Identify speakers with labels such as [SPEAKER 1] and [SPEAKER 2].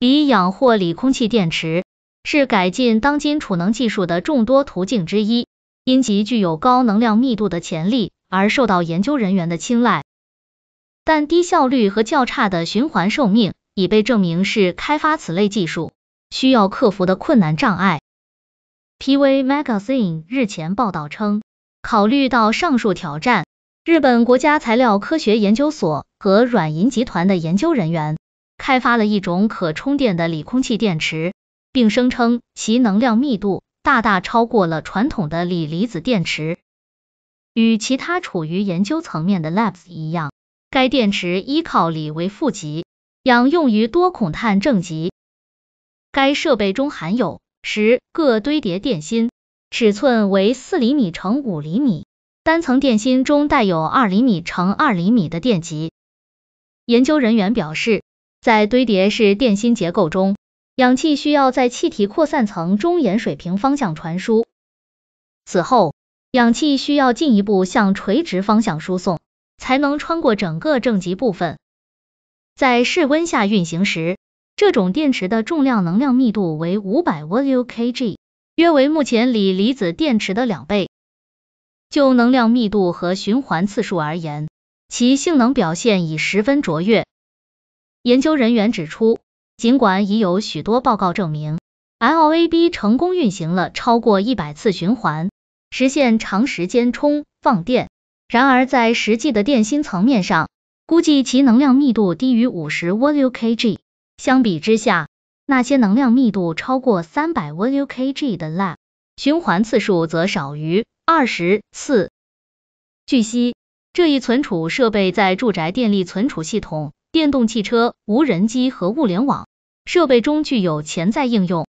[SPEAKER 1] 锂氧或锂空气电池是改进当今储能技术的众多途径之一，因其具有高能量密度的潜力而受到研究人员的青睐。但低效率和较差的循环寿命已被证明是开发此类技术需要克服的困难障碍。PV Magazine 日前报道称，考虑到上述挑战，日本国家材料科学研究所和软银集团的研究人员。开发了一种可充电的锂空气电池，并声称其能量密度大大超过了传统的锂离子电池。与其他处于研究层面的 labs 一样，该电池依靠锂为负极，氧用于多孔碳正极。该设备中含有十个堆叠电芯，尺寸为四厘米乘五厘米，单层电芯中带有二厘米乘二厘米的电极。研究人员表示。在堆叠式电芯结构中，氧气需要在气体扩散层中沿水平方向传输，此后，氧气需要进一步向垂直方向输送，才能穿过整个正极部分。在室温下运行时，这种电池的重量能量密度为500 w u k g 约为目前锂离子电池的两倍。就能量密度和循环次数而言，其性能表现已十分卓越。研究人员指出，尽管已有许多报告证明 LAB 成功运行了超过一百次循环，实现长时间充放电，然而在实际的电芯层面上，估计其能量密度低于五十 Wh/kg。相比之下，那些能量密度超过三百 Wh/kg 的 LAB 循环次数则少于二十次。据悉，这一存储设备在住宅电力存储系统。电动汽车、无人机和物联网设备中具有潜在应用。